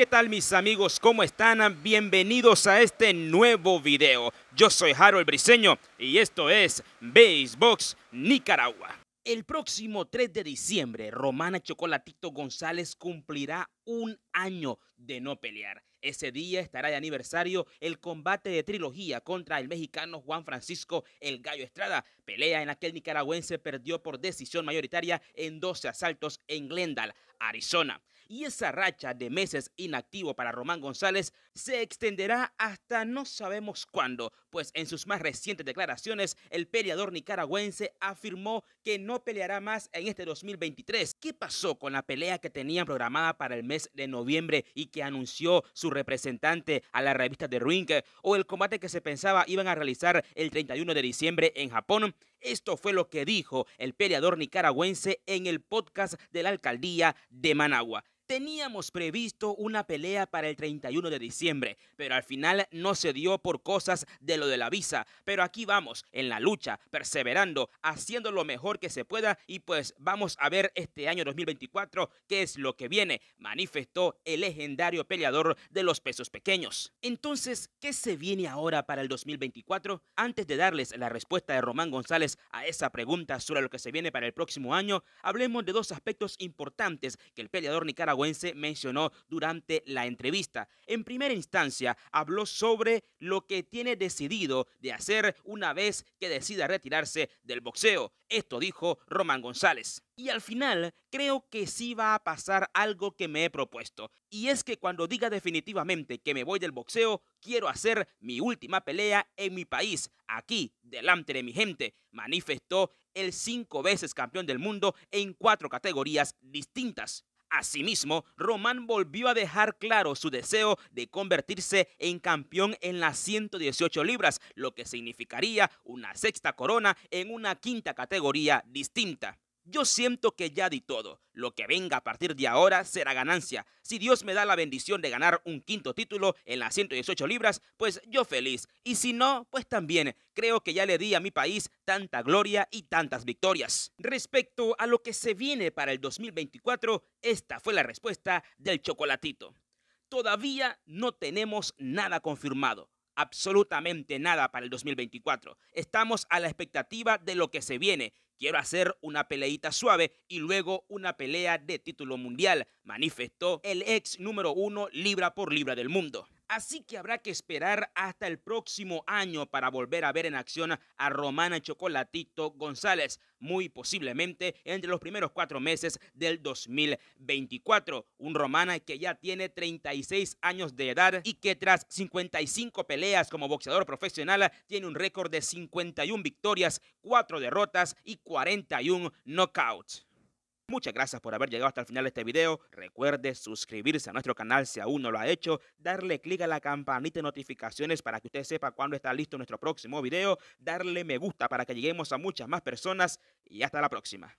¿Qué tal mis amigos? ¿Cómo están? Bienvenidos a este nuevo video. Yo soy Harold Briseño y esto es Basebox Nicaragua. El próximo 3 de diciembre, Romana Chocolatito González cumplirá un año de no pelear. Ese día estará de aniversario el combate de trilogía contra el mexicano Juan Francisco El Gallo Estrada, pelea en la que el nicaragüense perdió por decisión mayoritaria en 12 asaltos en Glendale, Arizona. Y esa racha de meses inactivo para Román González se extenderá hasta no sabemos cuándo, pues en sus más recientes declaraciones el peleador nicaragüense afirmó que no peleará más en este 2023. ¿Qué pasó con la pelea que tenían programada para el mes de noviembre y que anunció su representante a la revista de Ring o el combate que se pensaba iban a realizar el 31 de diciembre en Japón. Esto fue lo que dijo el peleador nicaragüense en el podcast de la alcaldía de Managua. Teníamos previsto una pelea para el 31 de diciembre, pero al final no se dio por cosas de lo de la visa. Pero aquí vamos, en la lucha, perseverando, haciendo lo mejor que se pueda y pues vamos a ver este año 2024 qué es lo que viene, manifestó el legendario peleador de los pesos pequeños. Entonces, ¿qué se viene ahora para el 2024? Antes de darles la respuesta de Román González a esa pregunta sobre lo que se viene para el próximo año, hablemos de dos aspectos importantes que el peleador Nicaragua mencionó durante la entrevista. En primera instancia, habló sobre lo que tiene decidido de hacer una vez que decida retirarse del boxeo. Esto dijo Román González. Y al final, creo que sí va a pasar algo que me he propuesto. Y es que cuando diga definitivamente que me voy del boxeo, quiero hacer mi última pelea en mi país, aquí, delante de mi gente, manifestó el cinco veces campeón del mundo en cuatro categorías distintas. Asimismo, Román volvió a dejar claro su deseo de convertirse en campeón en las 118 libras, lo que significaría una sexta corona en una quinta categoría distinta. Yo siento que ya di todo. Lo que venga a partir de ahora será ganancia. Si Dios me da la bendición de ganar un quinto título en las 118 libras, pues yo feliz. Y si no, pues también. Creo que ya le di a mi país tanta gloria y tantas victorias. Respecto a lo que se viene para el 2024, esta fue la respuesta del chocolatito. Todavía no tenemos nada confirmado absolutamente nada para el 2024. Estamos a la expectativa de lo que se viene. Quiero hacer una peleita suave y luego una pelea de título mundial, manifestó el ex número uno libra por libra del mundo. Así que habrá que esperar hasta el próximo año para volver a ver en acción a Romana Chocolatito González, muy posiblemente entre los primeros cuatro meses del 2024. Un Romana que ya tiene 36 años de edad y que tras 55 peleas como boxeador profesional tiene un récord de 51 victorias, 4 derrotas y 41 knockouts. Muchas gracias por haber llegado hasta el final de este video. Recuerde suscribirse a nuestro canal si aún no lo ha hecho, darle clic a la campanita de notificaciones para que usted sepa cuándo está listo nuestro próximo video, darle me gusta para que lleguemos a muchas más personas y hasta la próxima.